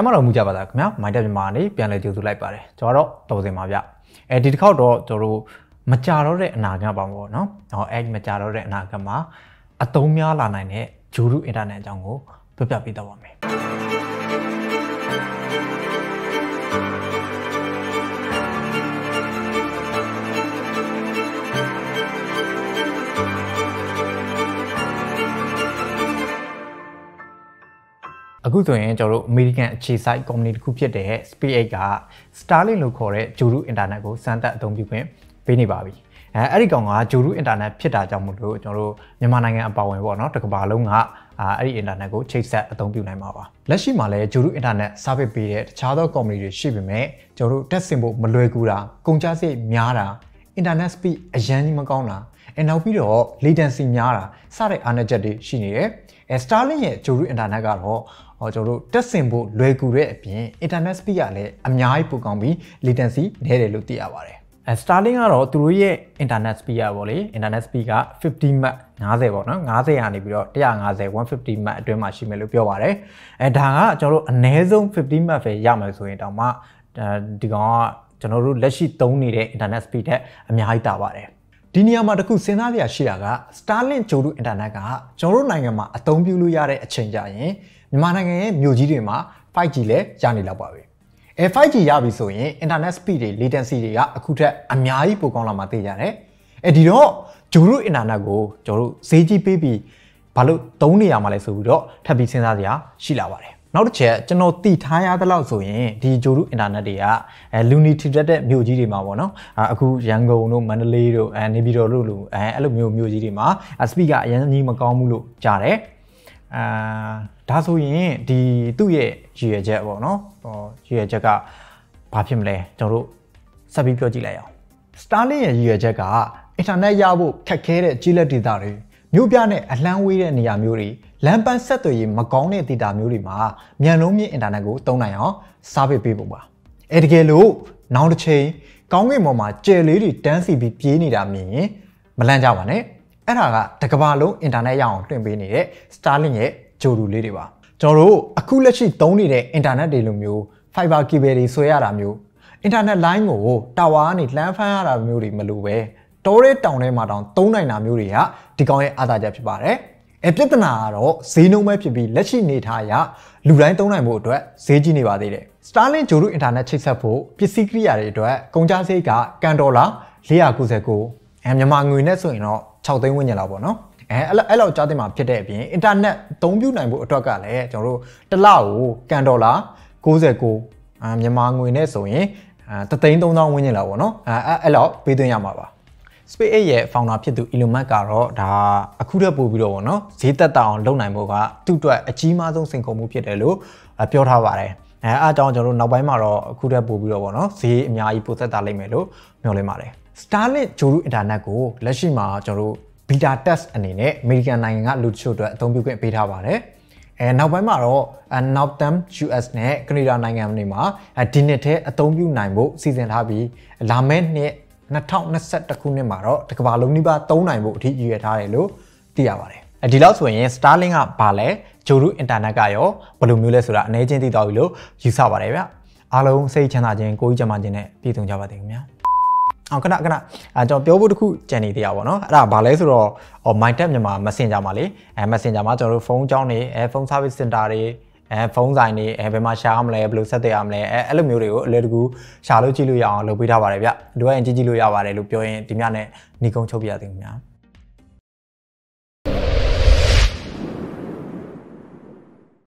ကျမတော်မူကြပါလားခင်ဗျာမိုက်တက်မြန်မာနေပြန်လဲကြိုဆိုလိုက်ပါတယ်ကျွန်တော်တော့တော်စင်ပါဗျအဲဒီတစ်ခေါက်တော့ကျွန်တော်မကြတော့တဲ့အနာဂတ်ပါပေါ့နော်ဟောအဲဒီမကြတော့တဲ့အနာဂတ်မှာအသုံးများလာနိုင်တဲ့ဂျိုရုအင်တာနက်အကြောင်းကိုပြပြပေးတော့ပါမယ်အခုဆိုရင်ကျွန်တော်တို့ American အခြေစိုက် company တစ်ခုဖြစ်တဲ့ SpaceX က Starlink လို့ခေါ်တဲ့ဂျိုရု internet ကိုစမ်းသပ်အသုံးပြုခွင့်ပေးနေပါပြီအဲအဲ့ဒီကောင်ကဂျိုရု internet ဖြစ်တာကြောင့်မို့လို့ကျွန်တော်တို့မြန်မာနိုင်ငံအပါဝင်ပေါ့နော်တစ်ကမ္ဘာလုံးကအဲ့ဒီ internet ကိုချိတ်ဆက်အသုံးပြုနိုင်မှာပါလက်ရှိမှာလည်းဂျိုရု internet service ပေးတဲ့တခြားသော company တွေရှိပေမဲ့ကျွန်တော်တို့တက်ဆင်ဖို့မလွယ်ကူတာကုန်ကျစရိတ်များတာ internet speed အရန်ကြီးမကောင်းတာအဲနောက်ပြီးတော့ latency များတာစတဲ့အားနည်းချက်တွေရှိနေတယ်အဲ Starlink ရဲ့ဂျိုရု internet ကတော့ဟောကျွန်တော်တို့တက်ဆင်ဖို့လွယ်ကူတဲ့အပြင် internet speed ကလည်းအများကြီးပိုကောင်းပြီး latency နည်းတယ်လို့သိရပါတယ်အဲ Starlink ကတော့သူတို့ရဲ့ internet speed ပေါ့လေ internet speed က50 mat 90ပေါ့နော်90ကနေပြီးတော့150 150 mat အတွင်းမှာရှိမယ်လို့ပြောပါတယ်အဲဒါကကျွန်တော်တို့အနည်းဆုံး50 mat ပဲရမယ်ဆိုရင်တောင်မှဒီကောင်ကကျွန်တော်တို့လက်ရှိသုံးနေတဲ့ internet speed ထက်အများကြီးတာပါတယ်ဒီနေရာမှာတခုစဉ်းစားပြရှိတာက Starlink ဂျိုရုအင်တာနက်ကကျွန်တော်နိုင်ငံမှာအသုံးပြုလို့ရတဲ့အချိန်ကြရင်မြန်မာနိုင်ငံရဲ့မြို့ကြီးတွေမှာ 5G လည်းရနေလောက်ပါပဲ။အဲ 5G ရပြီဆိုရင် internet speed တွေ latency တွေကအခုထက်အများကြီးပိုကောင်းလာမှသိကြတယ်။အဲဒီတော့ဂျိုရုအင်တာနက်ကို ကျွန်တော်ဈေးကြီးပေးပြီးဘာလို့၃နေရာမှာလဲဆိုပြီးတော့ထပ်ပြီးစဉ်းစားစရာရှိလာပါတယ်။နောက်တစ်ချက်ကျွန်တော်တည်ထားရသလောက်ဆိုရင်ဒီဂျိုရုအင်တာနက်တွေကအဲလူနီထီတက်တဲ့မြို့ကြီးတွေမှာပေါ့နော်အခုရန်ကုန်တို့မန္တလေးတို့အဲနေပြည်တော်တို့လိုအဲအဲ့လိုမျိုးမြို့ကြီးတွေမှာစပီကာအရင်ကြီးမကောင်းဘူးလို့ကြားတယ်အာဒါဆိုရင်ဒီသူ့ရဲ့ရည်ရချက်ပေါ့နော်ဟောရည်ရချက်ကဘာဖြစ်မလဲကျွန်တော်တို့ဆက်ပြီးပြောကြည့်လိုက်အောင် Starlink ရဲ့ရည်ရချက်ကအင်တာနက်ရဖို့ခက်ခဲတဲ့ကြီးလက်ဒေသတွေမြို့ပြနဲ့အလန်းဝေးတဲ့နေရာမျိုးတွေလမ်းပန်းဆက်သွယ်ရေးမကောင်းတဲ့ဒေတာမျိုးတွေမှာမြန်လုံးမြင့်အင်တာနက်ကိုသုံးနိုင်အောင်စားပေးပေးဖို့ပါအဲတကယ်လို့နောက်တစ်ချိန်ကောင်းကင်ပေါ်မှာကြယ်လေးတွေတန်းစီပြီးပြေးနေတာမြင်ရင်မလန့်ကြပါနဲ့အဲ့ဒါကတကဘာလုံးအင်တာနက်ရအောင်တွင်ပေးနေတဲ့ Starlink ရဲ့ဂျိုလူလေးတွေပါကျွန်တော်တို့အခုလက်ရှိသုံးနေတဲ့အင်တာနက်တွေလိုမျိုး fiber cable တွေဆွဲရတာမျိုးအင်တာနက် line ကို တာဝါကနေလှမ်းဖမ်းရတာမျိုးတွေမလိုပဲတောရဲတောင်ထဲမှာတောင်သုံးနိုင်တာမျိုးတွေကဒီကောင်ရဲ့အားသာချက်ဖြစ်ပါတယ်။အဲပြဿနာကတော့ဈေးနှုန်းပဲဖြစ်ပြီးလက်ရှိနေထားအရလူတိုင်းသုံးနိုင်ဖို့အတွက်ဈေးကြီးနေပါသေးတယ် Starlink ဂျိုရုအင်တာနက်ချိတ်ဆက်ဖို့ပစ္စည်းကိရိယာတွေအတွက်ကုန်ကျစရိတ်ကကန်ဒေါ်လာ499အဲမြန်မာငွေနဲ့ဆိုရင်တော့6သိန်းဝန်းကျင်လောက်ပေါ့နော်အဲအဲ့လောက်ကြားတင်မှာဖြစ်တဲ့အပြင်အင်တာနက်အသုံးပြုနိုင်ဖို့အတွက်ကလည်းကျွန်တော်တို့တစ်လကိုကန်ဒေါ်လာ69မြန်မာငွ e နဲ့ဆိုရင်အဲတသိန်း3000ဝန်းကျင်လောက်ပေါ့နော်အဲအဲ့လောက်ပေးသွင်းရမှာပါ SpaceX ရဲ့ founder ဖြစ်သူ Elon Musk ကတော့ဒါအခုတက်ပို့ပြီးတော့ဗောနော်ဈေးသက်သာအောင်လုပ်နိုင်ဖို့ကသူ့အတွက်အကြီးမားဆုံးစိန်ခေါ်မှုဖြစ်တယ်လို့ပြောထားပါတယ်အဲအားကြောင့်ကျွန်တော်တို့နောက်ပိုင်းမှာတော့အခုတက်ပို့ပြီးတော့ဗောနော်ဈေးအများကြီးပိုသက်သာလိမ့်မယ်လို့မျှော်လင့်ပါတယ် Starlink ဂျိုရူအင်တာနက်ကိုလက်ရှိမှာကျွန်တော်တို့ beta test အနေနဲ့အမေရိကန်နိုင်ငံကလူတချို့အတွက်အသုံးပြုခွင့်ပေးထားပါတယ်အဲနောက်ပိုင်းမှာတော့ Northern US နဲ့ကနေဒါနိုင်ငံတွေမှာဒီနှစ်ထဲအသုံးပြုနိုင်ဖို့စီစဉ်ထားပြီးလာမယ့်နှစ်2021ခုနှစ်မှာတော့တစ်ကမ္ဘာလုံးနီးပါးသုံးနိုင်ဖို့အထိရည်ရထားတယ်လို့သိရပါတယ်။ဒီလောက်ဆိုရင် Starlink ကဘာလဲဂျိုရူ internet ကရောဘယ်လိုမျိုးလဲဆိုတာအနည်းချင်းသိသွားပြီလို့ယူဆပါတယ်ဗျ။အားလုံးစိတ်ချမ်းသာခြင်းကိုယ်ကြီးကျန်းမာခြင်းနဲ့ပြည့်စုံကြပါစေခင်ဗျာ။အော်ခဏခဏအဲကျွန်တော်ပြောဖို့တခုကြံနေသေးတာပေါ့နော်အဲ့ဒါဘာလဲဆိုတော့ MyTap မြန်မာ Messenger မှာလေအဲ Messenger မှာကျွန်တော်တို့ဖုန်းအကြောင်းတွေအဲဖုန်း service center တွေအဲဖုန်းဆိုင်တွေအဲဘယ်မှာရှာအောင်မလဲဘယ်လိုဆက်သွယ်အောင်မလဲအဲအဲ့လိုမျိုးတွေကိုအလွယ်တကူရှာလို့ကြည့်လို့ရအောင်လုပ်ပေးထားပါတယ်ဗျ။လိုအပ်ရင်ကြည့်ကြည့်လို့ရပါတယ်လို့ပြောရင်ဒီများနဲ့ညီကုန်းချုပ်ပြရသေးခင်ဗျာ။